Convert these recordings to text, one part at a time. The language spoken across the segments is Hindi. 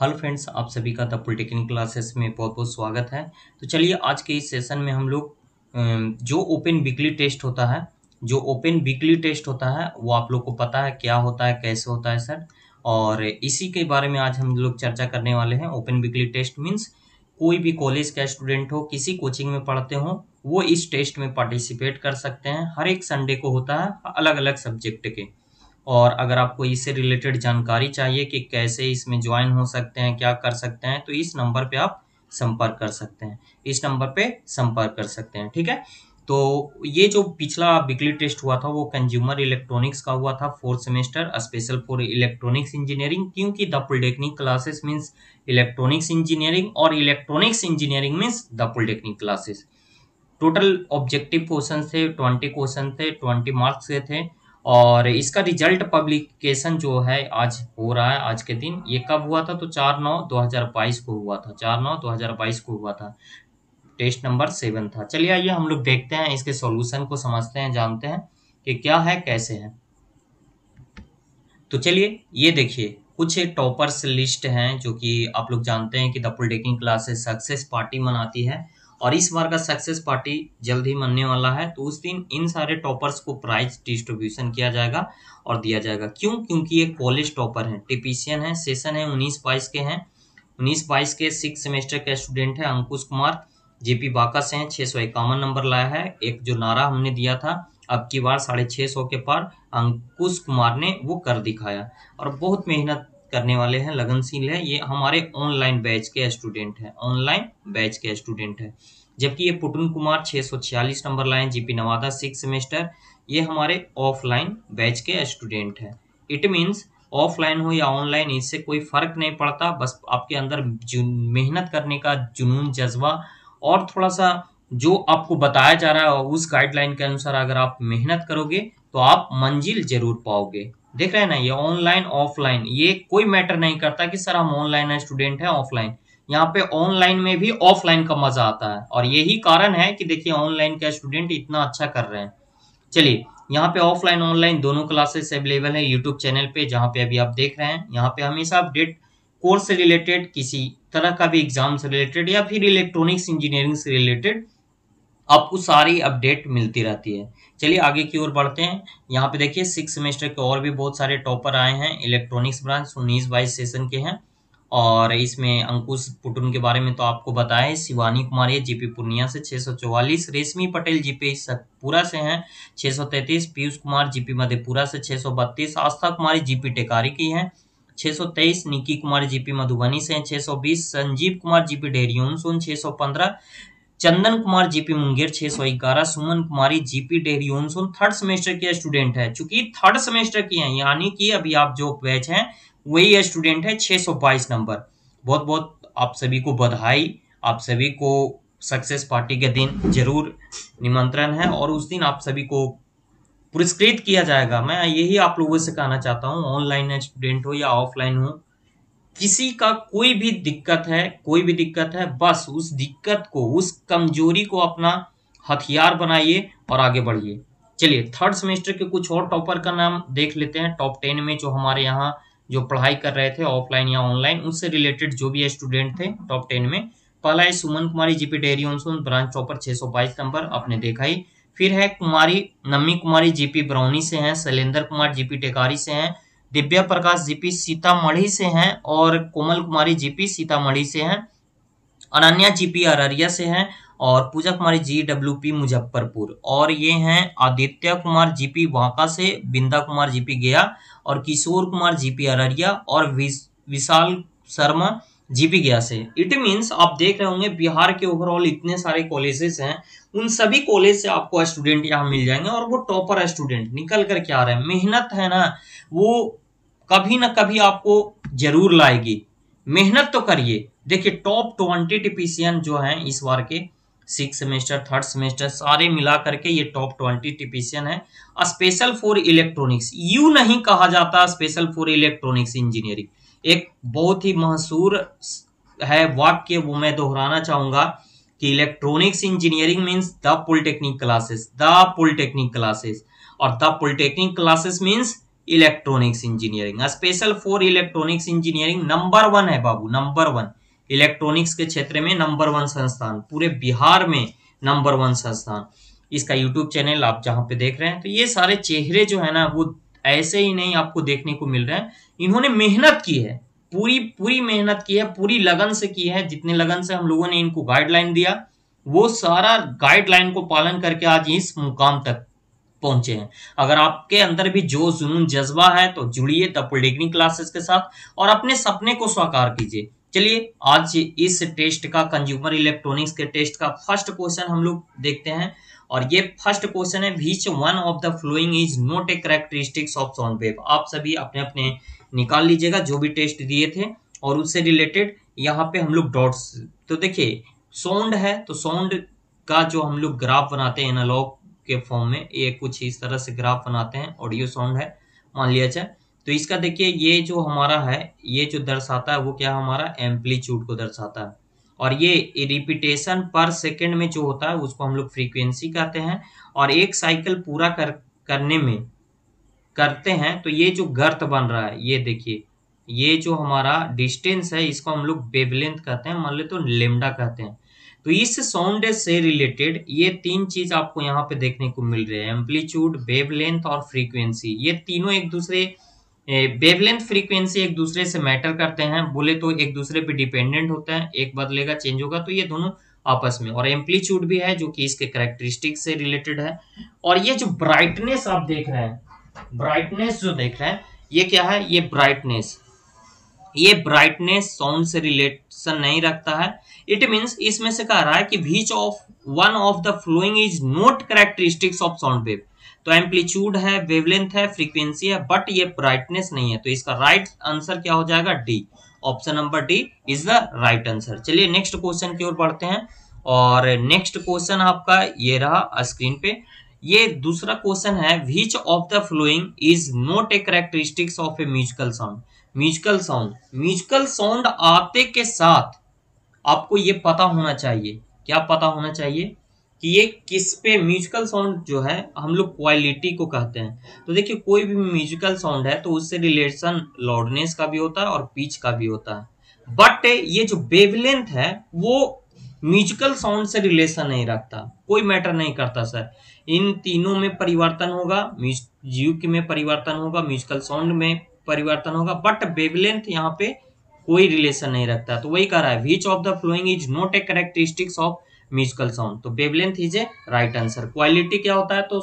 हेलो फ्रेंड्स आप सभी का द पॉलिटेक्निक क्लासेस में बहुत बहुत स्वागत है तो चलिए आज के इस सेशन में हम लोग जो ओपन वीकली टेस्ट होता है जो ओपन वीकली टेस्ट होता है वो आप लोग को पता है क्या होता है कैसे होता है सर और इसी के बारे में आज हम लोग चर्चा करने वाले हैं ओपन वीकली टेस्ट मीन्स कोई भी कॉलेज का स्टूडेंट हो किसी कोचिंग में पढ़ते हो वो इस टेस्ट में पार्टिसिपेट कर सकते हैं हर एक संडे को होता है अलग अलग सब्जेक्ट के और अगर आपको इससे रिलेटेड जानकारी चाहिए कि कैसे इसमें ज्वाइन हो सकते हैं क्या कर सकते हैं तो इस नंबर पे आप संपर्क कर सकते हैं इस नंबर पे संपर्क कर सकते हैं ठीक है तो ये जो पिछला बिकली टेस्ट हुआ था वो कंज्यूमर इलेक्ट्रॉनिक्स का हुआ था fourth semester special for electronics engineering क्योंकि the polytechnic classes means electronics engineering और electronics engineering means the polytechnic classes total objective question थे ट्वेंटी क्वेश्चन थे ट्वेंटी मार्क्स के थे और इसका रिजल्ट पब्लिकेशन जो है आज हो रहा है आज के दिन ये कब हुआ था तो चार नौ दो हजार बाईस को हुआ था चार नौ दो हजार बाईस को हुआ था टेस्ट नंबर सेवन था चलिए आइए हम लोग देखते हैं इसके सॉल्यूशन को समझते हैं जानते हैं कि क्या है कैसे है तो चलिए ये देखिए कुछ टॉपर्स लिस्ट हैं जो कि आप लोग जानते हैं कि the polytechnic classes success party मनाती है और इस बार का सक्सेस पार्टी जल्द ही मनने वाला है तो उस दिन इन सारे टॉपर्स को प्राइज डिस्ट्रीब्यूशन किया जाएगा और दिया जाएगा क्यों क्योंकि ये कॉलेज टॉपर हैं टिपिशियन है सेशन है उन्नीस बाईस के हैं उन्नीस बाईस के सिक्स सेमेस्टर के स्टूडेंट हैं अंकुश कुमार जेपी बाका से हैं छः सौ इक्यावन नंबर लाया है एक जो नारा हमने दिया था अब की बार साढ़े छः सौ के पार अंकुश कुमार ने वो कर दिखाया और बहुत मेहनत करने वाले हैं लगनशील है ये हमारे ऑनलाइन बैच के स्टूडेंट हैं ऑनलाइन बैच के स्टूडेंट हैं जबकि ये पुटुन कुमार छियालीस नंबर लाए जीपी नवादा सिक्स सेमेस्टर ये हमारे ऑफलाइन बैच के स्टूडेंट हैं इट मीन्स ऑफलाइन हो या ऑनलाइन इससे कोई फर्क नहीं पड़ता बस आपके अंदर मेहनत करने का जुनून जज्बा और थोड़ा सा जो आपको बताया जा रहा है उस गाइडलाइन के अनुसार अगर आप मेहनत करोगे तो आप मंजिल जरूर पाओगे देख रहे हैं ना ये ऑनलाइन ऑफलाइन ये कोई मैटर नहीं करता कि सर हम ऑनलाइन है स्टूडेंट है ऑफलाइन यहाँ पे ऑनलाइन में भी ऑफलाइन का मजा आता है और यही कारण है कि देखिए ऑनलाइन का स्टूडेंट इतना अच्छा कर रहे हैं चलिए यहाँ पे ऑफलाइन ऑनलाइन दोनों क्लासेस अवेलेबल है यूट्यूब चैनल पे जहाँ पे अभी आप देख रहे हैं यहाँ पे हमेशा अपडेट कोर्स से रिलेटेड किसी तरह का भी एग्जाम से रिलेटेड या फिर इलेक्ट्रॉनिक्स इंजीनियरिंग से रिलेटेड आपको सारी अपडेट मिलती रहती है चलिए आगे की ओर बढ़ते हैं यहाँ पे देखिए सिक्स सेमेस्टर के और भी बहुत सारे टॉपर आए हैं इलेक्ट्रॉनिक्स ब्रांच उन्नीस बाईस सेशन के हैं और इसमें अंकुश पुटुन के बारे में तो आपको बताया शिवानी कुमार ये जीपी पूर्णिया से 644 रेशमी पटेल जीपी सतपुरा से हैं 633 पीयूष कुमार जीपी मधेपुरा से 632 आस्था कुमारी जीपी टेकारी की हैं 623 निकी कुमार जीपी मधुबनी से हैं 620 संजीव कुमार जीपी डेहरियन सोन 615 चंदन कुमार जीपी मुंगेर छह सौ ग्यारह सुमन कुमारी जीपी डेहरी उनसुन थर्ड सेमेस्टर के स्टूडेंट है चूंकि थर्ड सेमेस्टर की है यानी कि अभी आप जो बैच हैं वही स्टूडेंट है छह सौ बाईस नंबर बहुत बहुत आप सभी को बधाई आप सभी को सक्सेस पार्टी के दिन जरूर निमंत्रण है और उस दिन आप सभी को पुरस्कृत किया जाएगा मैं यही आप लोगों से कहना चाहता हूँ ऑनलाइन स्टूडेंट हो या ऑफलाइन हो किसी का कोई भी दिक्कत है कोई भी दिक्कत है बस उस दिक्कत को उस कमजोरी को अपना हथियार बनाइए और आगे बढ़िए चलिए थर्ड सेमेस्टर के कुछ और टॉपर का नाम देख लेते हैं टॉप टेन में जो हमारे यहाँ जो पढ़ाई कर रहे थे ऑफलाइन या ऑनलाइन उससे रिलेटेड जो भी स्टूडेंट थे टॉप टेन में पहला है सुमन कुमारी जीपी डेयरी ऑनसोन ब्रांच टॉपर बाईस नंबर आपने देखा ही फिर है कुमारी नमी कुमारी जीपी ब्राउनी से हैं शैलेंद्र कुमार जीपी टेकारी से हैं दिव्या प्रकाश जीपी सीतामढ़ी से हैं और कोमल कुमारी जीपी सीतामढ़ी से हैं अनन्या जीपी अररिया से हैं और Puja Kumari G W P Muzaffarpur और ये हैं आदित्य कुमार जीपी वाका से बिंदा कुमार जीपी गया और किशोर कुमार जीपी अररिया और विशाल शर्मा जीपी गया से इट मीन्स आप देख रहे होंगे बिहार के ओवरऑल इतने सारे कॉलेजेस हैं उन सभी कॉलेज से आपको स्टूडेंट यहाँ मिल जाएंगे और वो टॉपर स्टूडेंट निकल कर क्या आ रहे हैं मेहनत है ना वो कभी ना कभी आपको जरूर लाएगी मेहनत तो करिए देखिए टॉप ट्वेंटी टिपिशियन जो हैं इस बार के सिक्स सेमेस्टर थर्ड सेमेस्टर सारे मिला करके ये टॉप ट्वेंटी टिपिशियन है स्पेशल फॉर इलेक्ट्रॉनिक्स यू नहीं कहा जाता स्पेशल फॉर इलेक्ट्रॉनिक्स इंजीनियरिंग एक बहुत ही मशहूर है वाक्य वो मैं दोहराना चाहूंगा कि electronics engineering means the polytechnic classes the polytechnic classes और the polytechnic classes means electronics engineering special for electronics engineering number one है बाबू नंबर वन इलेक्ट्रॉनिक्स के क्षेत्र में नंबर वन संस्थान पूरे बिहार में नंबर वन संस्थान इसका यूट्यूब चैनल आप जहां पे देख रहे हैं तो ये सारे चेहरे जो है ना वो ऐसे ही नहीं आपको देखने को मिल रहे हैं इन्होंने मेहनत की है पूरी पूरी मेहनत की है पूरी लगन से की है जितने लगन से हम लोगों ने इनको गाइडलाइन दिया वो सारा गाइडलाइन को पालन करके आज इस मुकाम तक पहुंचे हैं अगर आपके अंदर भी जो जुनून जज्बा है तो जुड़िए द पोलिटेक्निक क्लासेस के साथ और अपने सपने को साकार कीजिए चलिए आज इस टेस्ट का कंज्यूमर इलेक्ट्रॉनिक्स के टेस्ट का फर्स्ट क्वेश्चन हम लोग देखते हैं और ये फर्स्ट क्वेश्चन है which one of the following is not a characteristics of sound wave आप सभी अपने अपने निकाल लीजिएगा जो भी टेस्ट दिए थे और उससे रिलेटेड यहाँ पे हम लोग डॉट्स तो देखिए साउंड है तो साउंड का जो हम लोग ग्राफ बनाते हैं एनालॉग के फॉर्म में ये कुछ इस तरह से ग्राफ बनाते हैं ऑडियो साउंड है मान लिया जाए तो इसका देखिए ये जो हमारा है ये जो दर्शाता है वो क्या हमारा एम्पलीट्यूड को दर्शाता है और ये रिपीटेशन पर सेकेंड में जो होता है उसको हम लोग फ्रीक्वेंसी कहते हैं और एक साइकिल पूरा कर करने में करते हैं तो ये जो गर्त बन रहा है ये देखिए ये जो हमारा डिस्टेंस है इसको हम लोग बेबलेंथ कहते हैं मान ले तो लेमडा कहते हैं तो इस साउंड से रिलेटेड ये तीन चीज आपको यहाँ पे देखने को मिल रही है एम्पलीट्यूड वेवलेंथ और फ्रीक्वेंसी ये तीनों एक दूसरे वेवलेंथ फ्रीक्वेंसी एक दूसरे से मैटर करते हैं बोले तो एक दूसरे पे डिपेंडेंट होता है एक बदलेगा चेंज होगा तो ये दोनों आपस में और एम्पलीट्यूड भी है जो कि इसके करेक्टरिस्टिक से रिलेटेड है और ये जो ब्राइटनेस आप देख रहे हैं ब्राइटनेस जो देख रहे हैं ये क्या है ये ब्राइटनेस ये ब्राइटनेस साउंड से रिलेशन नहीं रखता है इट मीन्स इसमें से कह रहा है कि which of one of the following is not characteristics of sound wave तो एम्पलीट्यूड है वेवलेंथ है फ्रीक्वेंसी है बट ये ब्राइटनेस नहीं है तो इसका राइट right आंसर क्या हो जाएगा D option number D is the right answer चलिए नेक्स्ट क्वेश्चन की ओर बढ़ते हैं और नेक्स्ट क्वेश्चन आपका ये रहा स्क्रीन पे ये दूसरा क्वेश्चन है which of the following is not a characteristics of a musical sound musical sound musical sound आते के साथ आपको ये पता होना चाहिए क्या पता होना चाहिए कि ये किस पे म्यूजिकल साउंड जो है हम लोग क्वालिटी को कहते हैं तो देखिए कोई भी म्यूजिकल साउंड है तो उससे रिलेशन लाउडनेस का भी होता है और पिच का भी होता है बट ये जो बेबलेंथ है वो म्यूजिकल साउंड से रिलेशन नहीं रखता कोई मैटर नहीं करता सर इन तीनों में परिवर्तन होगा म्यूजिक में परिवर्तन होगा म्यूजिकल साउंड में परिवर्तन होगा बट बेबलेंथ यहाँ पे कोई रिलेशन नहीं रखता तो वही कह रहा है which of the following is not a characteristics of musical sound तो wavelength is a right answer quality क्या होता है तो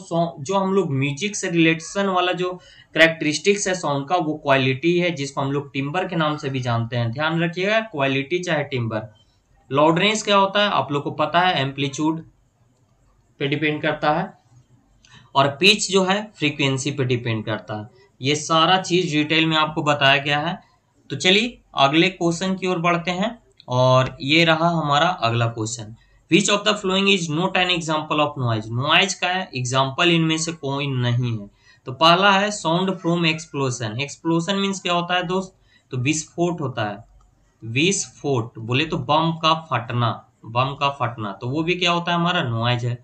जो हम लोग म्यूजिक से रिलेशन वाला जो करेक्टरिस्टिक्स है साउंड का वो क्वालिटी है जिसको हम लोग टिम्बर के नाम से भी जानते हैं ध्यान रखिएगा क्वालिटी चाहे टिम्बर लाउडनेस क्या होता है आप लोग को पता है एम्पलीट्यूड पे डिपेंड करता है और पिच जो है फ्रीक्वेंसी पे डिपेंड करता है ये सारा चीज डिटेल में आपको बताया गया है तो चलिए अगले क्वेश्चन की ओर बढ़ते हैं और ये रहा हमारा अगला question which of the following is not an example of noise noise का एग्जाम्पल इनमें से कोई नहीं है तो पहला है sound from explosion explosion means क्या होता है दोस्त तो विस्फोट होता है विस्फोट बोले तो बम का फटना बम का फटना तो वो भी क्या होता है हमारा नॉइज है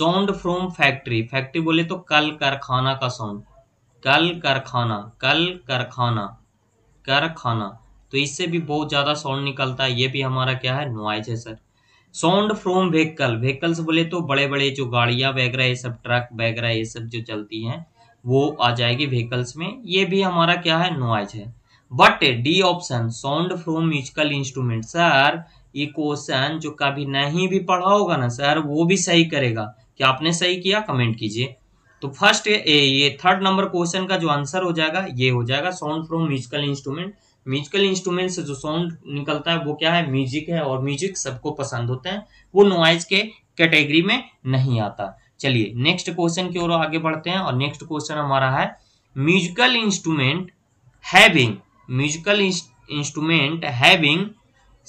साउंड फ्रॉम फैक्ट्री फैक्ट्री बोले तो कल कारखाना का साउंड कल कारखाना कल कारखाना रहा खाना तो इससे भी बहुत ज़्यादा साउंड निकलता है ये भी हमारा क्या है नॉइज है sir sound from vehicle vehicle से बोले तो बड़े बड़े जो गाड़ियां वगैरह ये सब ट्रक वगैरह ये सब जो चलती हैं वो आ जाएगी व्हीकल्स में ये भी हमारा क्या है नॉइज है but D option sound from musical instrument sir ये क्वेश्चन जो कभी नहीं भी पढ़ा होगा ना सर वो भी सही करेगा क्या आपने सही किया कमेंट कीजिए तो फर्स्ट ये थर्ड नंबर क्वेश्चन का जो आंसर हो जाएगा ये हो जाएगा sound from musical instrument musical instrument से जो साउंड निकलता है वो क्या है म्यूजिक है और म्यूजिक सबको पसंद होता है वो नॉइज के कैटेगरी में नहीं आता चलिए नेक्स्ट क्वेश्चन की ओर आगे बढ़ते हैं और नेक्स्ट क्वेश्चन हमारा है musical instrument having musical instrument having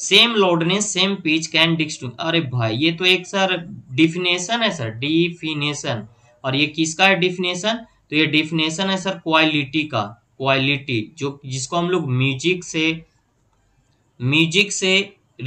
same loudness same pitch can distinguish अरे भाई ये तो एक सर डिफिनेशन है सर डिफिनेशन और ये किसका है डिफिनेशन तो ये डिफिनेशन है सर क्वालिटी का क्वालिटी जो जिसको हम लोग म्यूजिक से म्यूजिक से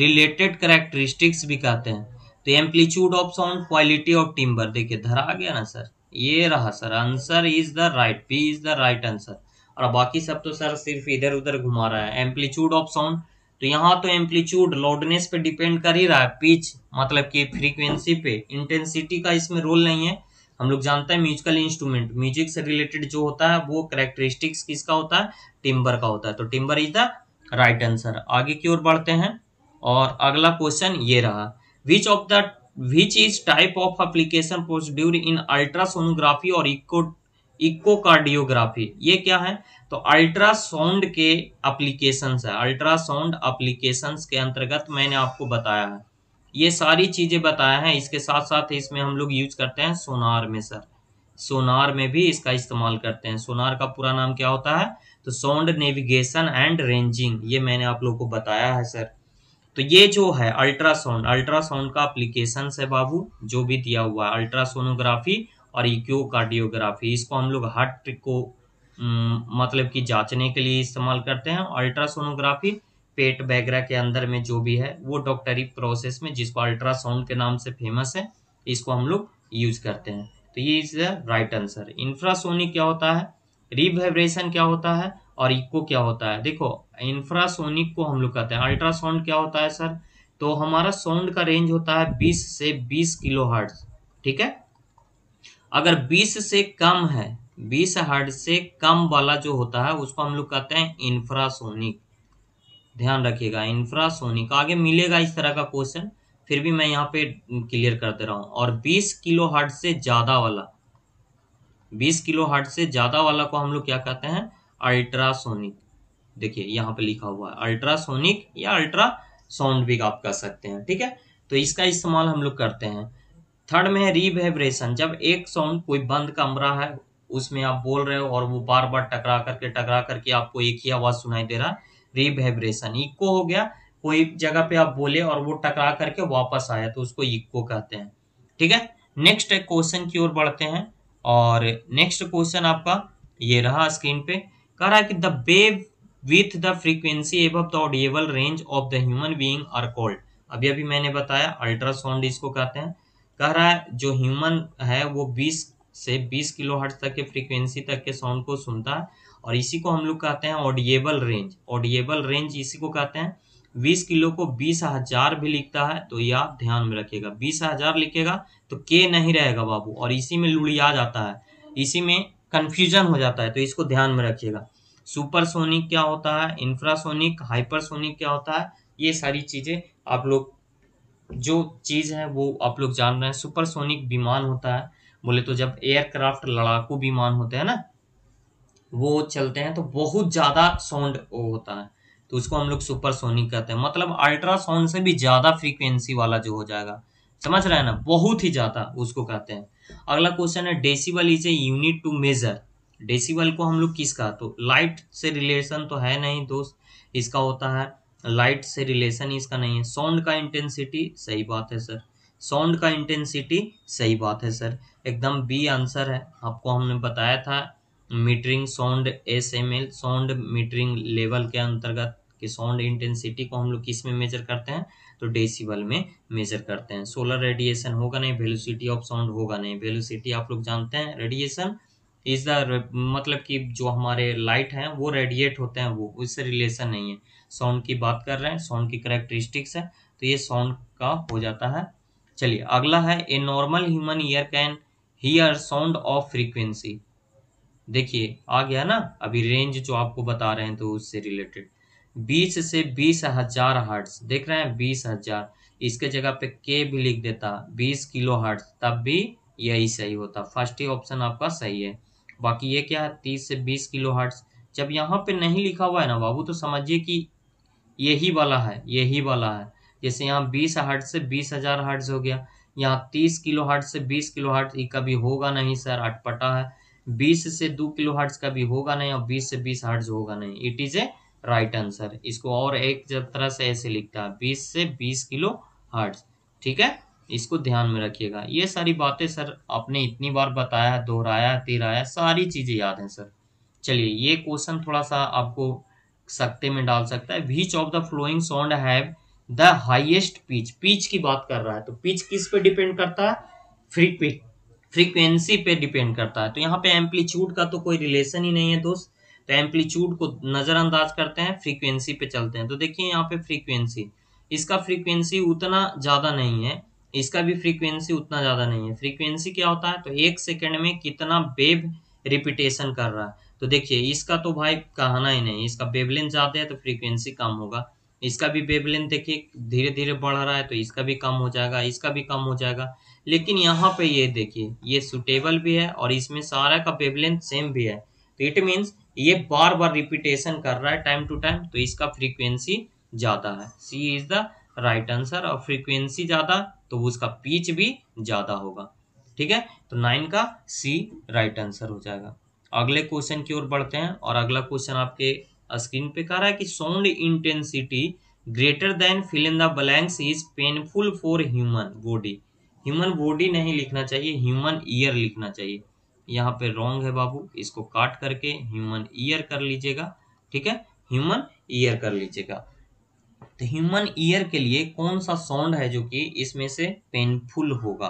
रिलेटेड करेक्टरिस्टिक्स भी कहते हैं तो amplitude of sound quality of timbre देखिए धरा आ गया ना सर ये रहा sir answer is the right P is the right answer और बाकी सब तो सर सिर्फ इधर उधर घुमा रहा है एम्पलीट्यूड ऑफ साउंड तो यहाँ तो एम्पलीट्यूड लाउडनेस पे डिपेंड कर ही रहा है पिच मतलब कि फ्रीक्वेंसी पे इंटेंसिटी का इसमें रोल नहीं है हम लोग जानते हैं म्यूजिकल इंस्ट्रूमेंट म्यूजिक से रिलेटेड जो होता है वो करेक्टरिस्टिक्स किसका होता है टिम्बर का होता है तो timbre is the right answer आगे की ओर बढ़ते हैं और अगला क्वेश्चन ये रहा which of the which is type of application procedure in ultrasonography और इको इकोकार्डियोग्राफी ये क्या है तो अल्ट्रासाउंड के एप्लीकेशंस है अल्ट्रासाउंड एप्लीकेशंस के अंतर्गत मैंने आपको बताया है ये सारी चीज़ें बताया हैं इसके साथ साथ इसमें हम लोग यूज करते हैं सोनार में सर सोनार में भी इसका इस्तेमाल करते हैं सोनार का पूरा नाम क्या होता है तो साउंड नेविगेशन एंड रेंजिंग ये मैंने आप लोग को बताया है सर तो ये जो है अल्ट्रासाउंड अल्ट्रासाउंड का अप्लीकेशन है बाबू जो भी दिया हुआ है अल्ट्रासोनोग्राफी और इक्यो कार्डियोग्राफी इसको हम लोग हार्ट को मतलब कि जांचने के लिए इस्तेमाल करते हैं अल्ट्रासोनोग्राफी पेट वगैरह के अंदर में जो भी है वो डॉक्टरी प्रोसेस में जिसको अल्ट्रासाउंड के नाम से फेमस है इसको हम लोग यूज करते हैं तो ये is the right answer infrasonic क्या होता है रिवाइब्रेशन क्या होता है और इको क्या होता है देखो इंफ्रासोनिक को हम लोग कहते हैं अल्ट्रासाउंड क्या होता है सर तो हमारा साउंड का रेंज होता है 20 से 20 किलो हर्ट्स ठीक है अगर 20 से कम है 20 हर्ट्ज से कम वाला जो होता है उसको हम लोग कहते हैं इंफ्रासोनिक ध्यान रखिएगा इंफ्रासोनिक आगे मिलेगा इस तरह का क्वेश्चन फिर भी मैं यहाँ पे क्लियर कर दे रहा हूँ और 20 किलो हर्ट से ज़्यादा वाला 20 किलो हर्ट से ज़्यादा वाला को हम लोग क्या कहते हैं अल्ट्रासोनिक देखिए यहाँ पे लिखा हुआ है अल्ट्रासोनिक या अल्ट्रा साउंड भी आप कह सकते हैं ठीक है तो इसका इस्तेमाल हम लोग करते हैं थर्ड में है रिवाइब्रेशन जब एक साउंड कोई बंद कमरा है उसमें आप बोल रहे हो और वो बार बार टकरा करके टकरा करके आपको एक ही आवाज़ सुनाई दे रहा है रिवाइब्रेशन इको हो गया कोई जगह पे आप बोले और वो टकरा करके वापस आया तो उसको इक्को कहते हैं ठीक है नेक्स्ट क्वेश्चन की ओर बढ़ते हैं और नेक्स्ट क्वेश्चन आपका ये रहा स्क्रीन पे कह रहा है कि the wave with the frequency above the audible range of the human being are called अभी अभी मैंने बताया अल्ट्रासाउंड इसको कहते हैं कह रहा है जो ह्यूमन है वो 20 से 20 किलो हर्ट्ज तक के फ्रीक्वेंसी तक के साउंड को सुनता है और इसी को हम लोग कहते हैं ऑडिएबल रेंज ऑडिएबल रेंज इसी को कहते हैं बीस किलो को बीस हजार भी लिखता है तो ये आप ध्यान में रखिएगा बीस हजार लिखेगा तो के नहीं रहेगा बाबू और इसी में लुड़िया जाता है इसी में कन्फ्यूजन हो जाता है तो इसको ध्यान में रखिएगा सुपरसोनिक क्या होता है इंफ्रासोनिक हाइपरसोनिक क्या होता है ये सारी चीज़ें आप लोग जो चीज़ है वो आप लोग जान रहे हैं सुपरसोनिक विमान होता है बोले तो जब एयरक्राफ्ट लड़ाकू विमान होते हैं ना वो चलते हैं तो बहुत ज़्यादा साउंड होता है तो उसको हम लोग सुपरसोनिक कहते हैं मतलब अल्ट्रासाउंड से भी ज़्यादा फ्रीक्वेंसी वाला जो हो जाएगा समझ रहे हैं ना बहुत ही ज़्यादा उसको कहते हैं अगला क्वेश्चन है decibel is a unit to measure decibel को हम लोग किसका तो लाइट से रिलेशन तो है नहीं दोस्त इसका होता है लाइट से रिलेशन इसका नहीं है साउंड का इंटेंसिटी सही बात है सर साउंड का इंटेंसिटी सही बात है सर एकदम बी आंसर है आपको हमने बताया था metering sound S M L sound metering level के अंतर्गत कि साउंड इंटेंसिटी को हम लोग किस में मेजर करते हैं तो डेसिबल में मेजर करते हैं सोलर रेडिएशन होगा नहीं वेलोसिटी ऑफ साउंड होगा नहीं वेलोसिटी आप लोग जानते हैं रेडिएशन इज द मतलब कि जो हमारे लाइट हैं वो रेडिएट होते हैं वो उससे रिलेशन नहीं है साउंड की बात कर रहे हैं साउंड की करेक्टरिस्टिक्स है तो ये साउंड का हो जाता है चलिए अगला है a normal human ear can hear sound of frequency देखिए आ गया ना अभी रेंज जो आपको बता रहे हैं तो उससे रिलेटेड बीस से बीस हजार हर्ट्स देख रहे हैं बीस हजार इसके जगह पे के भी लिख देता बीस किलो हर्ट्स तब भी यही सही होता फर्स्ट ही ऑप्शन आपका सही है बाकी ये क्या है तीस से बीस किलो हर्ट्स जब यहाँ पे नहीं लिखा हुआ है ना बाबू तो समझिए कि यही वाला है यही वाला है जैसे यहाँ बीस हर्ट से बीस हजार हर्ट्स हो गया यहाँ तीस किलो हर्ट से बीस किलो हर्ट कभी होगा नहीं सर अटपटा है बीस से दो किलो हर्ट्स का भी होगा नहीं और बीस से बीस हर्ट्स होगा नहीं it is a right answer इसको और एक तरह से ऐसे लिखता है बीस से बीस किलो हर्ट्स ठीक है इसको ध्यान में रखिएगा ये सारी बातें सर आपने इतनी बार बताया दोहराया तिराया सारी चीज़ें याद हैं सर चलिए ये क्वेश्चन थोड़ा सा आपको सकते में डाल सकता है which of the following sound have the highest pitch pitch की बात कर रहा है तो पिच किस पे डिपेंड करता है फ्री पिच फ्रीक्वेंसी पे डिपेंड करता है तो यहाँ पे एम्पलीट्यूड का तो कोई रिलेशन ही नहीं है दोस्त तो एम्पलीट्यूड को नज़रअंदाज करते हैं फ्रीक्वेंसी पे चलते हैं तो देखिए यहाँ पे फ्रीक्वेंसी इसका फ्रीक्वेंसी उतना ज़्यादा नहीं है इसका भी फ्रीक्वेंसी उतना ज़्यादा नहीं है फ्रीक्वेंसी क्या होता है तो एक सेकेंड में कितना बेब रिपीटेशन कर रहा है तो देखिए इसका तो भाई कहना ही नहीं इसका बेबलिन ज़्यादा है तो फ्रीक्वेंसी कम होगा इसका भी बेबलेंथ देखिए धीरे धीरे बढ़ रहा है तो इसका भी कम हो जाएगा इसका भी कम हो जाएगा लेकिन यहाँ पे ये देखिए ये सुटेबल भी है और इसमें सारा का वेबलेंथ सेम भी है तो इट मीन्स ये बार बार रिपीटेशन कर रहा है टाइम टू टाइम तो इसका फ्रीक्वेंसी ज़्यादा है C is the right answer और फ्रीक्वेंसी ज़्यादा तो उसका पीच भी ज़्यादा होगा ठीक है तो नाइन का सी राइट आंसर हो जाएगा अगले क्वेश्चन की ओर बढ़ते हैं और अगला क्वेश्चन आपके स्क्रीन पे कह रहा है कि sound intensity greater than fill in the blanks is painful for human body human body नहीं लिखना चाहिए ह्यूमन ईयर लिखना चाहिए यहाँ पे रॉन्ग है बाबू इसको काट करके ह्यूमन ईयर कर लीजिएगा ठीक है ह्यूमन ईयर कर लीजिएगा तो ह्यूमन ईयर के लिए कौन सा साउंड है जो कि इसमें से पेनफुल होगा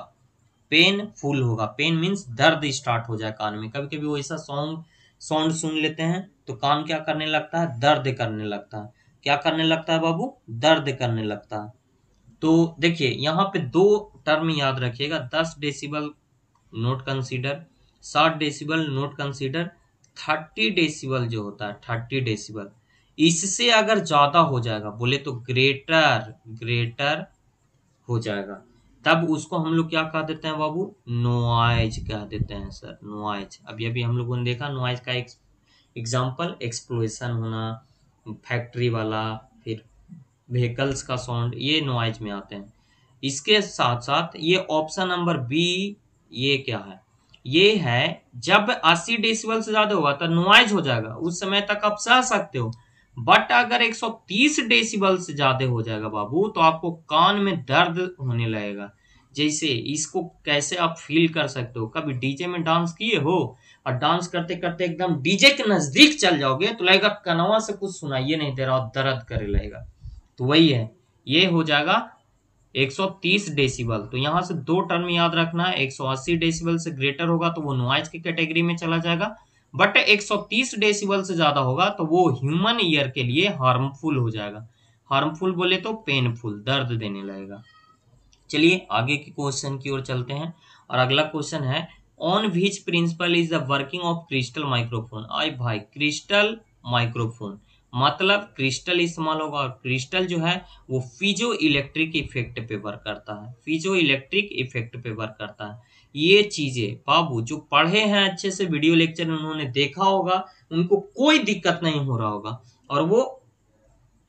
पेनफुल होगा पेन मीन्स दर्द स्टार्ट हो जाए कान में कभी कभी वो ऐसा सॉन्ग साउंड सुन लेते हैं तो कान क्या करने लगता है दर्द करने लगता है क्या करने लगता है बाबू दर्द करने लगता है तो देखिए यहाँ पे दो टर्म याद रखिएगा दस डेसिबल नोट कंसीडर साठ decibel not consider thirty decibel जो होता है थर्टी डेसिबल इससे अगर ज्यादा हो जाएगा बोले तो ग्रेटर ग्रेटर हो जाएगा तब उसको हम लोग क्या कह देते हैं बाबू नोआइज कह देते हैं सर नोआइज अभी अभी हम लोगों ने देखा नोआइज का एग्जाम्पल एक्सप्लोशन होना फैक्ट्री वाला फिर व्हीकल्स का साउंड ये नोआइज में आते हैं इसके साथ साथ ये ऑप्शन नंबर बी ये क्या है ये है जब 80 डेसिबल से ज्यादा होगा तो नॉइज हो जाएगा उस समय तक आप सह सकते हो बट अगर 130 डेसिबल से ज्यादा हो जाएगा बाबू तो आपको कान में दर्द होने लगेगा जैसे इसको कैसे आप फील कर सकते हो कभी डीजे में डांस किए हो और डांस करते करते एकदम डीजे के नजदीक चल जाओगे तो लगेगा कनवा से कुछ सुनाइए नहीं दे रहा और दर्द करे लगेगा तो वही है ये हो जाएगा 130 डेसिबल तो यहां से दो टर्म याद रखना है 180 डेसिबल से ग्रेटर होगा तो वो नॉइज की कैटेगरी में चला जाएगा बट 130 डेसिबल से ज्यादा होगा तो वो ह्यूमन ईयर के लिए हार्मफुल हो जाएगा हार्मफुल बोले तो पेनफुल दर्द देने लगेगा चलिए आगे के क्वेश्चन की ओर चलते हैं और अगला क्वेश्चन है on which principle is the working of crystal microphone आई भाई क्रिस्टल माइक्रोफोन मतलब क्रिस्टल इस्तेमाल होगा और क्रिस्टल जो है वो फिजो इलेक्ट्रिक इफेक्ट पे वर्क करता है फिजो इलेक्ट्रिक इफेक्ट पे वर्क करता है ये चीजें बाबू जो पढ़े हैं अच्छे से वीडियो लेक्चर उन्होंने देखा होगा उनको कोई दिक्कत नहीं हो रहा होगा और वो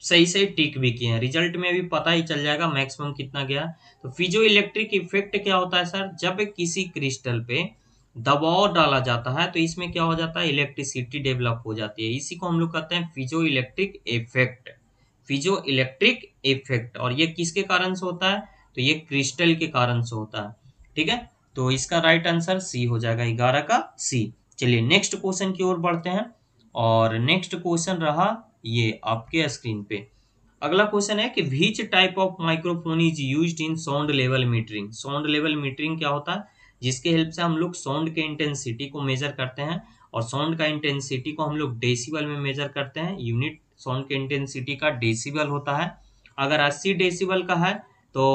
सही सही टिक भी किए हैं रिजल्ट में भी पता ही चल जाएगा मैक्सिमम कितना गया तो फिजो इलेक्ट्रिक इफेक्ट क्या होता है सर जब किसी क्रिस्टल पे दबाव डाला जाता है तो इसमें क्या हो जाता है इलेक्ट्रिसिटी डेवलप हो जाती है इसी को हम लोग कहते हैं piezo electric effect piezo electric effect और ये किसके कारण से होता है तो ये क्रिस्टल के कारण से होता है ठीक है तो इसका राइट आंसर सी हो जाएगा ग्यारह का सी चलिए नेक्स्ट क्वेश्चन की ओर बढ़ते हैं और नेक्स्ट क्वेश्चन रहा ये आपके स्क्रीन पे अगला क्वेश्चन है कि which type of microphone is use in sound level metering sound level metering क्या होता है जिसके हेल्प से हम लोग साउंड के इंटेंसिटी को मेजर करते हैं और साउंड का इंटेंसिटी को हम लोग डेसिबल में मेजर करते हैं यूनिट साउंड के इंटेंसिटी का डेसिबल होता है अगर अस्सी डेसिबल का है तो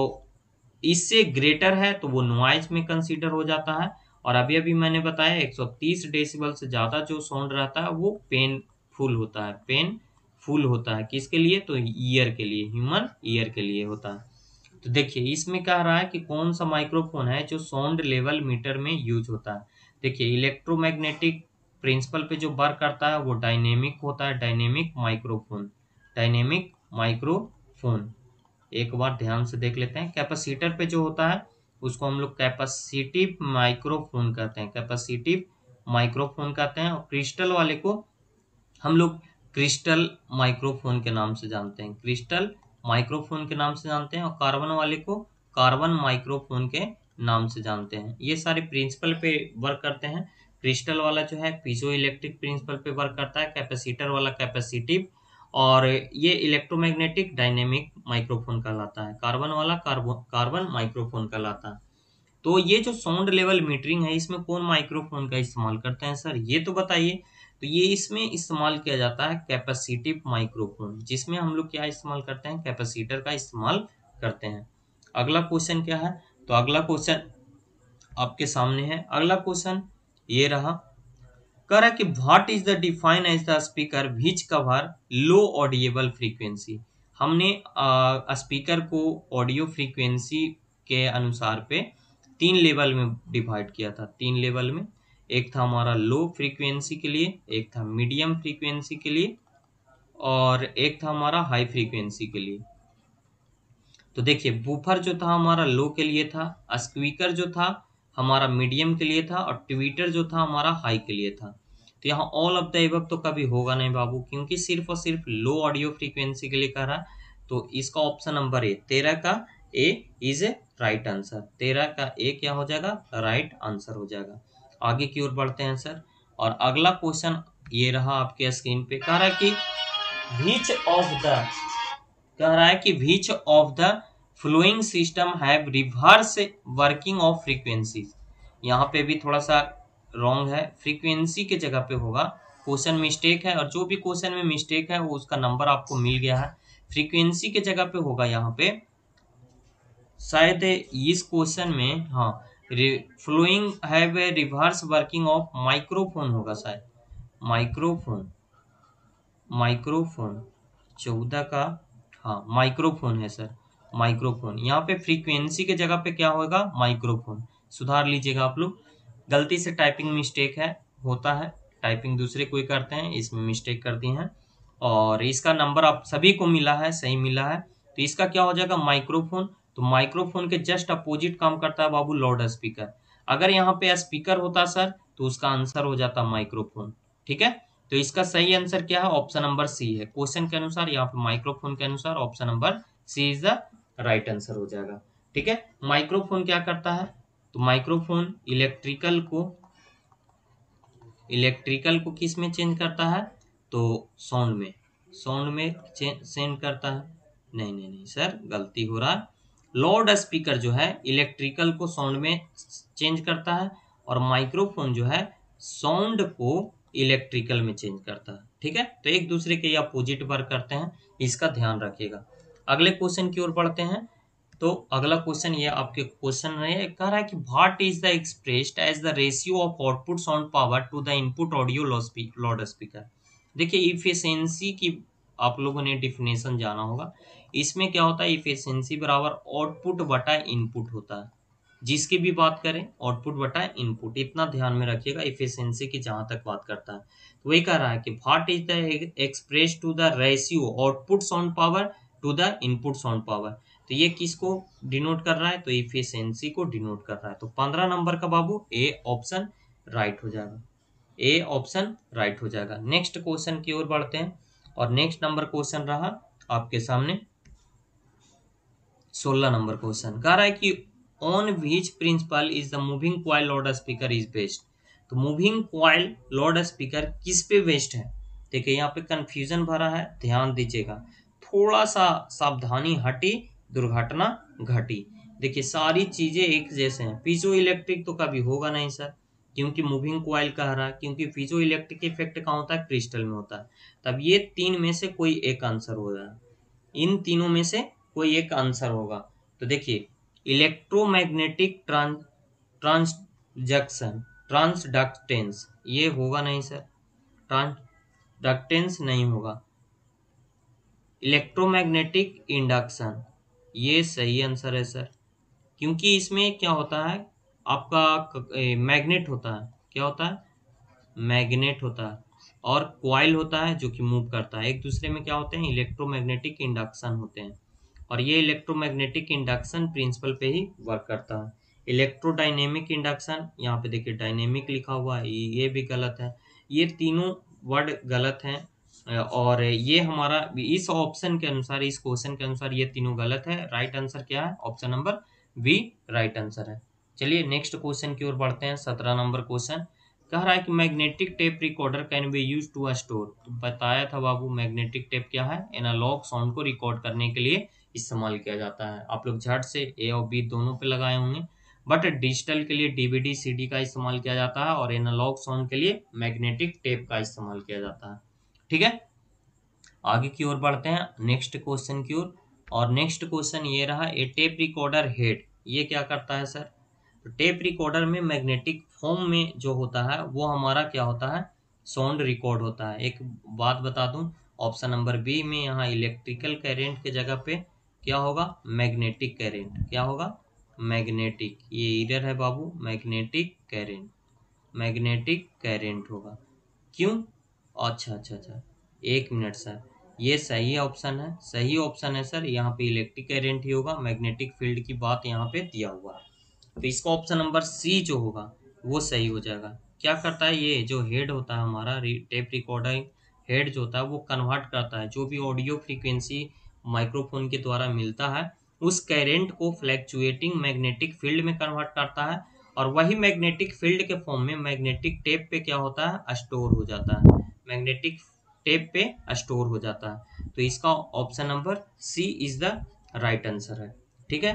इससे ग्रेटर है तो वो नॉइज में कंसीडर हो जाता है और अभी अभी मैंने बताया 130 डेसिबल से ज़्यादा जो साउंड रहता है वो पेनफुल होता है पेन फुल होता है किसके लिए तो ईयर के लिए ह्यूमन ईयर के लिए होता है तो देखिए इसमें कह रहा है कि कौन सा माइक्रोफोन है जो साउंड लेवल मीटर में यूज होता है देखिए इलेक्ट्रोमैग्नेटिक प्रिंसिपल पे जो वर्क करता है वो डायनेमिक होता है डायनेमिक माइक्रोफोन डायनेमिक माइक्रोफोन एक बार ध्यान से देख लेते हैं कैपेसिटर पे जो होता है उसको हम लोग कैपेसिटिव माइक्रोफोन कहते हैं कैपेसिटिव माइक्रोफोन कहते हैं और क्रिस्टल वाले को हम लोग क्रिस्टल माइक्रोफोन के नाम से जानते हैं क्रिस्टल माइक्रोफोन के नाम से जानते हैं और कार्बन वाले को कार्बन माइक्रोफोन के नाम से जानते हैं ये सारे प्रिंसिपल पे वर्क करते हैं क्रिस्टल वाला जो है पीजो इलेक्ट्रिक प्रिंसिपल पे वर्क करता है कैपेसिटर वाला कैपेसिटिव और ये इलेक्ट्रोमैग्नेटिक डायनेमिक माइक्रोफोन कहलाता है कार्बन वाला कार्बो कार्बन माइक्रोफोन कहलाता है तो ये जो साउंड लेवल मीटरिंग है इसमें कौन माइक्रोफोन का इस्तेमाल करते हैं सर ये तो बताइए तो ये इसमें इस्तेमाल किया जाता है कैपेसिटिव माइक्रोफोन जिसमें हम लोग क्या इस्तेमाल करते हैं कैपेसिटर का इस्तेमाल करते हैं अगला क्वेश्चन क्या है तो अगला क्वेश्चन आपके सामने है अगला क्वेश्चन ये रहा कह रहा कि what is the define as the speaker which cover low audible frequency हमने स्पीकर को ऑडियो फ्रीक्वेंसी के अनुसार पे तीन लेवल में डिवाइड किया था तीन लेवल में एक था हमारा लो फ्रीक्वेंसी के लिए एक था मीडियम फ्रीक्वेंसी के लिए और एक था हमारा हाई फ्रीक्वेंसी के लिए तो देखिए बूफर जो था हमारा लो के लिए था स्क्वीकर जो था हमारा मीडियम के लिए था और ट्विटर जो था हमारा हाई के लिए था तो यहाँ ऑल ऑफ द एवक तो कभी होगा नहीं बाबू क्योंकि सिर्फ और सिर्फ लो ऑडियो फ्रीक्वेंसी के लिए कह रहा तो इसका ऑप्शन नंबर ए तेरह का A is a right answer तेरह का ए क्या हो जाएगा राइट आंसर हो जाएगा आगे की ओर बढ़ते हैं सर और अगला क्वेश्चन ये रहा आपके स्क्रीन पे कह रहा है कि विच ऑफ द कह रहा है कि which of the following system have reverse working of frequencies यहाँ पे भी थोड़ा सा रॉन्ग है फ्रीक्वेंसी के जगह पे होगा क्वेश्चन मिस्टेक है और जो भी क्वेश्चन में मिस्टेक है वो उसका नंबर आपको मिल गया है फ्रीक्वेंसी के जगह पे होगा यहाँ पे शायद इस क्वेश्चन में हाँ फ्लोइंग है a reverse working of microphone होगा शायद माइक्रोफोन माइक्रोफोन चौदह का हाँ माइक्रोफोन है सर माइक्रोफोन यहाँ पे फ्रीक्वेंसी के जगह पे क्या होगा माइक्रोफोन सुधार लीजिएगा आप लोग गलती से टाइपिंग मिस्टेक है होता है टाइपिंग दूसरे कोई करते हैं इसमें मिस्टेक कर करती हैं और इसका नंबर आप सभी को मिला है सही मिला है तो इसका क्या हो जाएगा माइक्रोफोन तो माइक्रोफोन के जस्ट अपोजिट काम करता है बाबू लाउड स्पीकर अगर यहाँ पे स्पीकर होता सर तो उसका आंसर हो जाता माइक्रोफोन ठीक है तो इसका सही आंसर क्या है ऑप्शन नंबर सी है क्वेश्चन के अनुसार यहाँ पे माइक्रोफोन के अनुसार option number C is the right answer हो जाएगा ठीक है माइक्रोफोन क्या करता है तो माइक्रोफोन इलेक्ट्रिकल को इलेक्ट्रिकल को किस में चेंज करता है तो साउंड में साउंड में चेंज करता है नहीं नहीं नहीं सर गलती हो रहा है लाउड स्पीकर जो है इलेक्ट्रिकल को साउंड में चेंज करता है और माइक्रोफोन जो है साउंड को इलेक्ट्रिकल में चेंज करता है ठीक है तो एक दूसरे के अपोजिट वर्क करते हैं इसका ध्यान रखिएगा अगले क्वेश्चन की ओर बढ़ते हैं तो अगला क्वेश्चन ये आपके क्वेश्चन कह रहा है कि what is the expressed as the ratio of output sound power to the input audio loud speaker देखिए इफिशियंसी की आप लोगों ने डिफिनेशन जाना होगा इसमें क्या होता है इफिशियंसी बराबर आउटपुट बटा इनपुट होता है जिसकी भी बात करें आउटपुट बटा इनपुट इतना ध्यान में रखिएगा इफिशियंसी की जहां तक बात करता है तो वही कह रहा है कि what is the express to the ratio output sound power to the input sound power तो ये किसको डिनोट कर रहा है तो इफिशियंसी को डिनोट कर रहा है तो पंद्रह नंबर का बाबू ए ऑप्शन राइट हो जाएगा ए ऑप्शन राइट हो जाएगा नेक्स्ट क्वेश्चन की ओर बढ़ते हैं और नेक्स्ट नंबर क्वेश्चन रहा आपके सामने सोलह नंबर क्वेश्चन कह रहा है कि on which principle is the moving coil loud speaker is based तो मूविंग क्वाइल लॉर्ड स्पीकर किस पे बेस्ट है देखिए यहाँ पे कंफ्यूजन भरा है ध्यान दीजिएगा थोड़ा सा सावधानी हटी दुर्घटना घटी देखिए सारी चीजें एक जैसे हैं पीजो इलेक्ट्रिक तो कभी होगा नहीं सर क्योंकि मूविंग कह रहा है क्योंकि फिजो इलेक्ट्रिक इफेक्ट कहाँ होता है क्रिस्टल में होता है तब ये तीन में से कोई एक आंसर होगा इन तीनों में से कोई एक आंसर होगा तो देखिए इलेक्ट्रोमैग्नेटिक ट्रांस ट्रांसजक्शन ट्रांसडक्टेंस ये होगा नहीं सर ट्रांसडक्टेंस नहीं होगा इलेक्ट्रोमैग्नेटिक इंडक्शन ये सही आंसर है सर क्योंकि इसमें क्या होता है आपका मैग्नेट होता है क्या होता है मैग्नेट होता है और क्वाइल होता है जो कि मूव करता है एक दूसरे में क्या होते हैं इलेक्ट्रोमैग्नेटिक इंडक्शन होते हैं और ये इलेक्ट्रोमैग्नेटिक इंडक्शन प्रिंसिपल पे ही वर्क करता है इलेक्ट्रोडाइनेमिक इंडक्शन यहाँ पे देखिए डायनेमिक लिखा हुआ है ये भी गलत है ये तीनों वर्ड गलत हैं और ये हमारा इस ऑप्शन के अनुसार इस क्वेश्चन के अनुसार ये तीनों गलत है राइट आंसर क्या है option number B right answer है चलिए नेक्स्ट क्वेश्चन की ओर बढ़ते हैं सत्रह नंबर क्वेश्चन कह रहा है कि magnetic tape recorder can be use to store तो बताया था बाबू मैग्नेटिक टेप क्या है एनालॉग साउंड को रिकॉर्ड करने के लिए इस्तेमाल किया जाता है आप लोग झट से ए और बी दोनों पे लगाए होंगे बट डिजिटल के लिए डीवीडी सीडी का इस्तेमाल किया जाता है और एनालॉग साउंड के लिए मैग्नेटिक टेप का इस्तेमाल किया जाता है ठीक है आगे की ओर बढ़ते हैं नेक्स्ट क्वेश्चन की ओर और नेक्स्ट क्वेश्चन ये रहा ए टेप रिकॉर्डर हेड ये क्या करता है सर टेप रिकॉर्डर में मैग्नेटिक फॉर्म में जो होता है वो हमारा क्या होता है साउंड रिकॉर्ड होता है एक बात बता दूं ऑप्शन नंबर बी में यहाँ इलेक्ट्रिकल करेंट के जगह पे क्या होगा मैग्नेटिक करेंट क्या होगा मैग्नेटिक ये इधर है बाबू मैग्नेटिक करेंट मैग्नेटिक करेंट होगा क्यों अच्छा अच्छा अच्छा एक मिनट सर ये सही ऑप्शन है सही ऑप्शन है सर यहाँ पे इलेक्ट्रिक करेंट ही होगा मैग्नेटिक फील्ड की बात यहाँ पे दिया हुआ है तो इसका ऑप्शन नंबर सी जो होगा वो सही हो जाएगा क्या करता है ये जो हेड होता है हमारा टेप रिकॉर्डिंग हेड जो होता है वो कन्वर्ट करता है जो भी ऑडियो फ्रीक्वेंसी माइक्रोफोन के द्वारा मिलता है उस करेंट को फ्लैक्चुएटिंग मैग्नेटिक फील्ड में कन्वर्ट करता है और वही मैग्नेटिक फील्ड के फॉर्म में मैग्नेटिक टेप पे क्या होता है स्टोर हो जाता है मैग्नेटिक टेप पे स्टोर हो जाता है तो इसका option number C is the right answer है ठीक है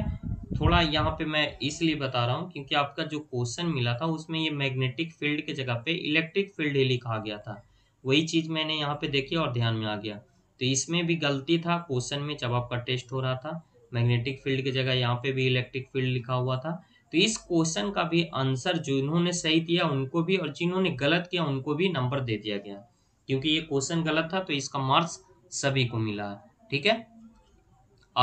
थोड़ा यहाँ पे मैं इसलिए बता रहा हूँ क्योंकि आपका जो क्वेश्चन मिला था उसमें ये मैग्नेटिक फील्ड के जगह पे इलेक्ट्रिक फील्ड ही लिखा गया था वही चीज़ मैंने यहाँ पे देखी और ध्यान में आ गया तो इसमें भी गलती था क्वेश्चन में जब आपका टेस्ट हो रहा था मैग्नेटिक फील्ड की जगह यहाँ पे भी इलेक्ट्रिक फील्ड लिखा हुआ था तो इस क्वेश्चन का भी आंसर जिन्होंने सही दिया उनको भी और जिन्होंने गलत किया उनको भी नंबर दे दिया गया क्योंकि ये क्वेश्चन गलत था तो इसका मार्क्स सभी को मिला ठीक है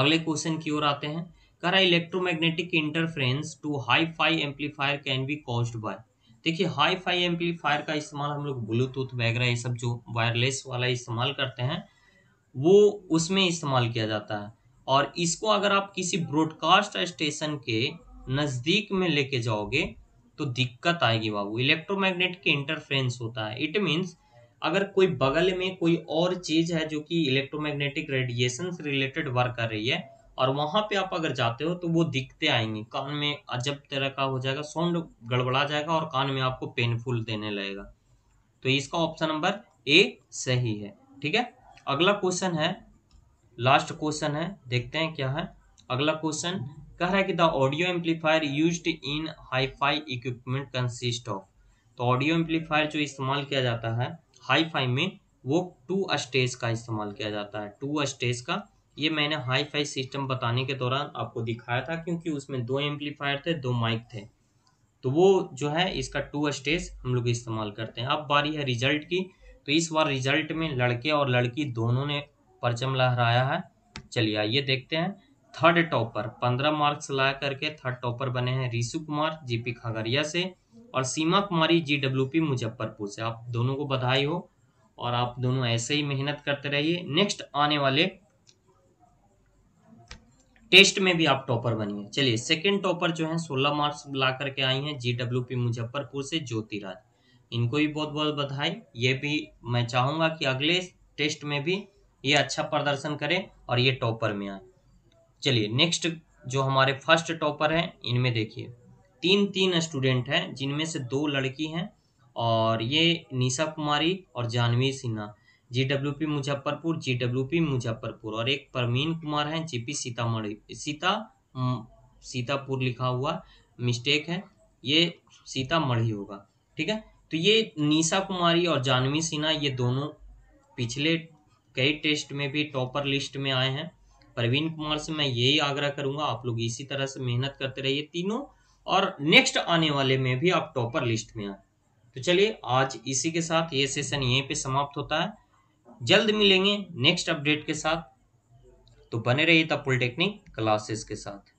अगले क्वेश्चन की ओर आते हैं करा electromagnetic interference to hi fi amplifier can be cause by देखिए हाई फाई एम्पलीफायर का इस्तेमाल हम लोग ब्लूटूथ वगैरह ये सब जो वायरलेस वाला इस्तेमाल करते हैं वो उसमें इस्तेमाल किया जाता है और इसको अगर आप किसी ब्रॉडकास्ट स्टेशन के नज़दीक में लेके जाओगे तो दिक्कत आएगी बाबू इलेक्ट्रोमैग्नेटिक के इंटरफ्रेंस होता है इट मीन्स अगर कोई बगल में कोई और चीज़ है जो कि इलेक्ट्रोमैग्नेटिक रेडिएशन से रिलेटेड वर्क कर रही है और वहां पे आप अगर जाते हो तो वो दिखते आएंगे कान में अजब तरह का हो जाएगा साउंड गड़बड़ा जाएगा और कान में आपको पेनफुल देने लगेगा तो इसका ऑप्शन नंबर ए सही है ठीक है अगला क्वेश्चन है लास्ट क्वेश्चन है देखते हैं क्या है अगला क्वेश्चन कह रहा है कि the audio amplifier use in hi fi equipment consist of तो ऑडियो एम्पलीफायर जो इस्तेमाल किया जाता है हाईफाई में वो टू स्टेज का इस्तेमाल किया जाता है टू स्टेज का ये मैंने हाई फाई सिस्टम बताने के दौरान आपको दिखाया था क्योंकि उसमें दो एम्पलीफायर थे दो माइक थे तो वो जो है इसका टू स्टेज हम लोग इस्तेमाल करते हैं अब बारी है रिजल्ट की तो इस बार रिजल्ट में लड़के और लड़की दोनों ने परचम लहराया है चलिए आइए देखते हैं थर्ड टॉपर पंद्रह मार्क्स ला करके थर्ड टॉपर बने हैं रिशु कुमार जीपी खगड़िया से और Seema Kumari G W P Muzaffarpur से आप दोनों को बधाई हो और आप दोनों ऐसे ही मेहनत करते रहिए नेक्स्ट आने वाले टेस्ट में भी आप टॉपर बनी है चलिए सेकंड टॉपर जो है 16 मार्क्स ला करके आई हैं पी मुजफ्फरपुर से ज्योतिराज इनको भी बहुत बहुत बधाई ये भी मैं चाहूंगा कि अगले टेस्ट में भी ये अच्छा प्रदर्शन करें और ये टॉपर में आए चलिए नेक्स्ट जो हमारे फर्स्ट टॉपर हैं इनमें देखिए तीन तीन स्टूडेंट हैं जिनमें से दो लड़की हैं और ये निशा कुमारी और जानवी सिन्हा जीडब्ल्यूपी मुजफ्फरपुर जीडब्ल्यूपी मुजफ्फरपुर और एक परमीन कुमार हैं जीपी सीतामढ़ी सीता सीतापुर लिखा हुआ मिस्टेक है ये सीतामढ़ी होगा ठीक है तो ये निशा कुमारी और जानवी सिन्हा ये दोनों पिछले कई टेस्ट में भी टॉपर लिस्ट में आए हैं प्रवीण कुमार से मैं यही आग्रह करूंगा आप लोग इसी तरह से मेहनत करते रहिए तीनों और नेक्स्ट आने वाले में भी आप टॉपर लिस्ट में आए तो चलिए आज इसी के साथ ये सेशन यहीं पे समाप्त होता है जल्द मिलेंगे नेक्स्ट अपडेट के साथ तो बने रहिए द पॉलिटेक्निक क्लासेस के साथ